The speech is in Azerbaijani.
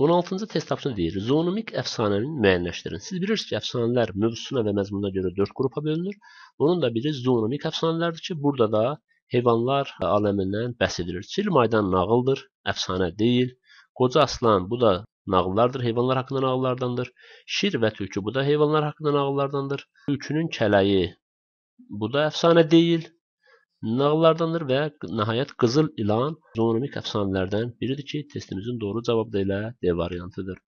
16-cı test tapşırığı deyir. Zoonomik əfsanəni müəyyənləşdirin. Siz bilirsiniz ki, əfsanələr mövzusuna və məzmununa görə 4 qrupa bölünür. Onun da biri zoonomik əfsanələrdir ki, burada da heyvanlar aləmindən bəhs edilir. Çil maydan nağıldır, əfsanə deyil. Qoca aslan bu da nağıllardır, heyvanlar haqqında nağıllardandır. Şir və tülkü bu da heyvanlar haqqında nağıllardandır. Tülkünün kələyi bu da əfsanə deyil. nağıllardandır və nəhayət Qızıl İlan zonomik əfsanələrdən biridir ki, testimizin doğru cavabı da elə D variantıdır.